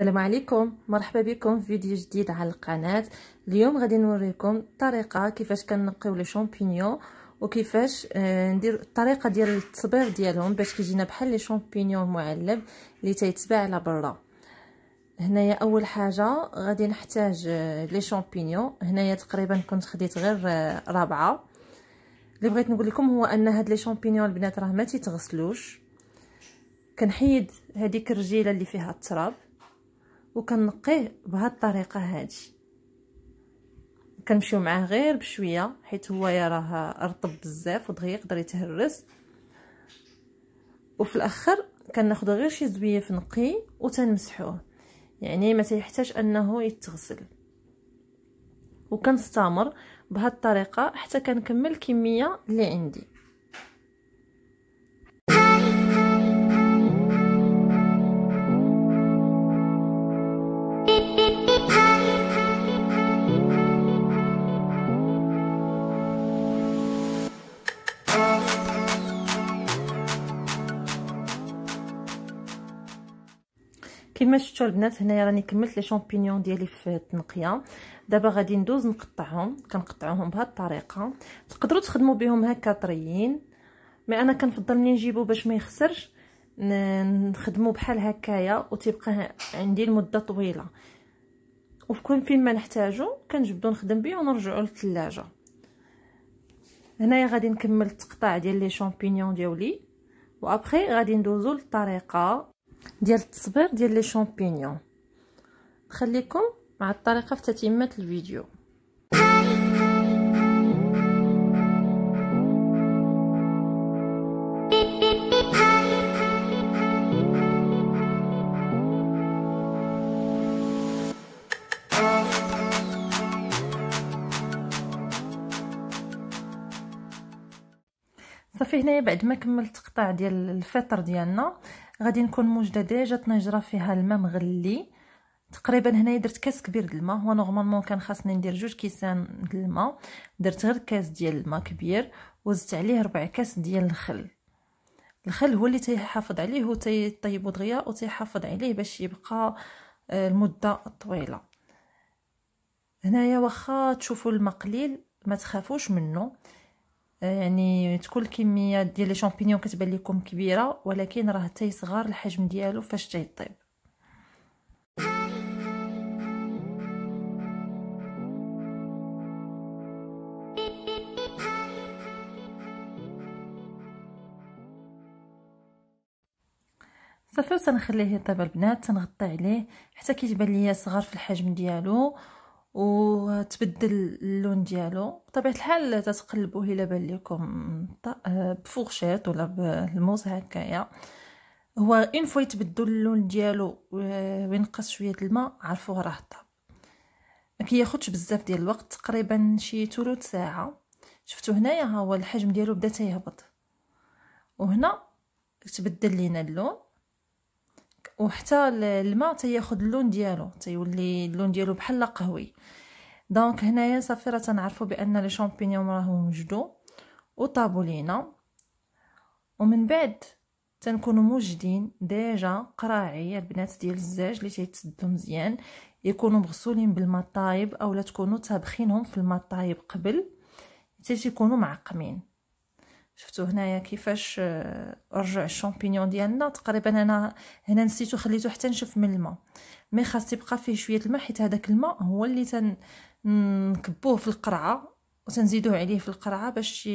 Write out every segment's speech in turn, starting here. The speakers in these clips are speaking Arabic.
السلام عليكم مرحبا بكم في فيديو جديد على القناه اليوم غادي نوريكم الطريقه كيفاش كنقيو لي شامبينيون وكيفاش آه، ندير الطريقه ديال التصبيغ ديالهم باش كيجينا بحال لي شامبينيون معلب اللي تيتباع على برا هنايا اول حاجه غادي نحتاج آه، لي شامبينيون هنايا تقريبا كنت خديت غير آه، رابعه اللي بغيت نقول لكم هو ان هاد لي شامبينيون البنات راه ما تيتغسلوش كنحيد هذيك الرجيله اللي فيها التراب وكنقيه بهاد الطريقه هادي كنمشيو معاه غير بشويه حيت هو راه رطب بزاف ودغيا يقدر يتهرس وفي الاخر كناخذ غير شي زويف نقي وتنمسحوه يعني ما تيحتاج انه يتغسل وكنستمر بهاد الطريقه حتى كنكمل الكميه اللي عندي كما شفتوا البنات هنايا راني كملت لي شامبينيون ديالي في التنقيه دابا غادي ندوز نقطعهم كنقطعوهم بهذه الطريقه تقدروا تخدموا بهم هكا طريين مي انا كنفضل ملي نجيبو باش ما يخسرش نخدمو بحال هكايا وتبقى عندي المده طويله وفكون فين ما نحتاجو كنجبدو نخدم بيه ونرجعو للثلاجه هنايا غادي نكمل التقطاع ديال لي شامبينيون ديالي وابخي غادي ندوزو للطريقه ديال التصبير ديال لي شامبينيون نخليكم مع الطريقه في تتمه الفيديو صافي هنايا بعد ما كملت تقطع ديال الفطر ديالنا غادي نكون موجده ديجا طنجره فيها الماء مغلي تقريبا هنايا درت كاس كبير ديال الماء هو نورمالمون كان خاصني ندير جوج كيسان ديال الماء درت غير كاس ديال الماء كبير وزدت عليه ربع كاس ديال الخل الخل هو اللي تيحافظ عليه وتيطيبو دغيا وتيحافظ عليه باش يبقى آه، المده طويله هنايا واخا تشوفوا الماء قليل ما تخافوش منه يعني تكون الكميه ديال لي شامبينيون كتبان لكم كبيره ولكن راه حتى صغار الحجم ديالو فاش تيطيب صافي تنخليه يطيب البنات تنغطي عليه حتى كيتبان ليا صغار في الحجم ديالو وتبدل اللون ديالو بطبيعه الحال تتقلبوه الى بان لكم آه، بفورشيط ولا بالموز هكايا هو ان فوا يتبدل اللون ديالو آه، وينقص شويه الماء عرفوه راه طاب ما كياخذش بزاف ديال الوقت تقريبا شي ثلث ساعه شفتوا هنايا ها هو الحجم ديالو بدا تيهبط وهنا تبدل لينا اللون وحتى الماء تياخذ اللون ديالو تيولي اللون ديالو بحال قهوي دونك هنايا صافي راه تنعرفوا بان لي شامبينيون راهم وجدوا وطابولينا لينا ومن بعد تنكونوا موجدين ديجا قراعي البنات ديال الزاج اللي تيتسدوا مزيان يكونوا مغسولين بالماء الطايب اولا تكونوا تابخينهم في الماء الطايب قبل حتى يكونوا معقمين شفتوا هنايا كيفاش آه، رجع الشامبينيون ديالنا تقريبا انا هنا نسيتو خليته حتى نشف من الماء مي خاص يبقى فيه شويه الماء حيت هذاك الماء هو اللي تنكبوه في القرعه وتنزيدوه عليه في القرعه باش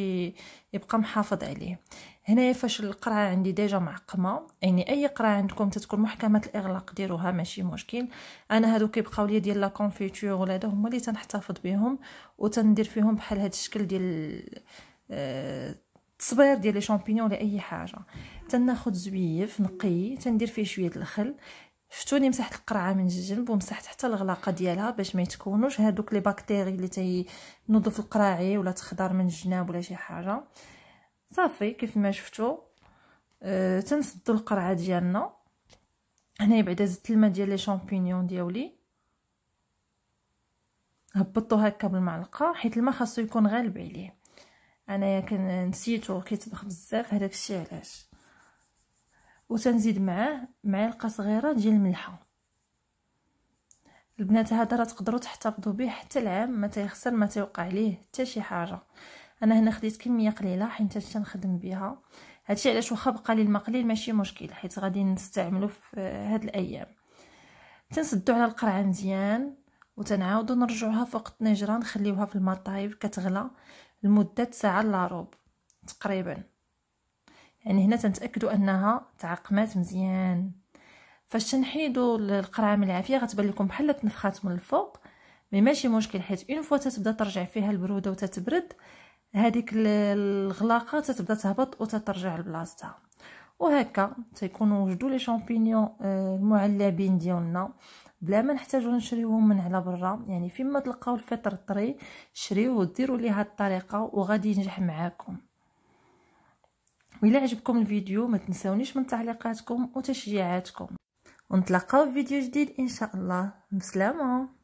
يبقى محافظ عليه هنايا فاش القرعه عندي ديجا معقمه يعني اي قرعه عندكم تتكون محكمه الاغلاق ديروها ماشي مشكل انا هادو كيبقاو ليا ديال لا كونفيتور ولا هادو هما اللي تنحتفظ بهم وتندير فيهم بحال هاد الشكل ديال آه تصبير ديال لي شامبينيون ولا اي حاجه تناخذ زويف نقي تندير فيه شويه الخل شفتوني مسحت القرعه من الجنب ومسحت حتى الغلاقه ديالها باش ما تكونوش هادوك لي بكتيري اللي تنظف القراعي ولا تخضر من الجناب ولا شي حاجه صافي كيف ما شفتوا أه تنسدو القرعه ديالنا هنا بعدا زدت الماء ديال لي شامبينيون ديالي هبطوا هكا بالمعلقه حيت الماء خاصو يكون غالب عليه انايا كنسيتو كيطبخ بزاف هذاك الشيء علاش وتنزيد معاه معلقه صغيره ديال الملحه البنات هذا راه تقدروا تحتفظوا به حتى العام ما تيخسر ما تيوقع ليه حتى شي حاجه انا هنا خديت كميه قليله حيت تنخدم بها هادشي علاش واخا بقى لي المقليل ماشي مشكل حيت غادي نستعملو في هاد الايام تنسدو على القرعه مزيان وتنعاودو نرجعوها فوق الطنجره نخليوها في الماء طايب كتغلى لمده ساعه الا ربع تقريبا يعني هنا تنتاكدوا انها تعقمات مزيان فاش تنحيدوا القرعه من العافيه غتبان لكم بحال تنفخات من الفوق مي ماشي مشكل حيت اون فوا تتبدا ترجع فيها البروده وتتبرد هذيك الغلاقه تتبدا تهبط وتترجع لبلاصتها وهكا تيكونوا وجدوا لي شامبينيون آه، المعلبين ديالنا بلا ما نحتاجو نشريوهم من على برا يعني فيما تلقاو الفطر طري شريوه وديروا ليه الطريقه وغادي ينجح معاكم وإلا عجبكم الفيديو ما تنساونيش من تعليقاتكم وتشجيعاتكم ونتلاقاو في فيديو جديد ان شاء الله بسلامه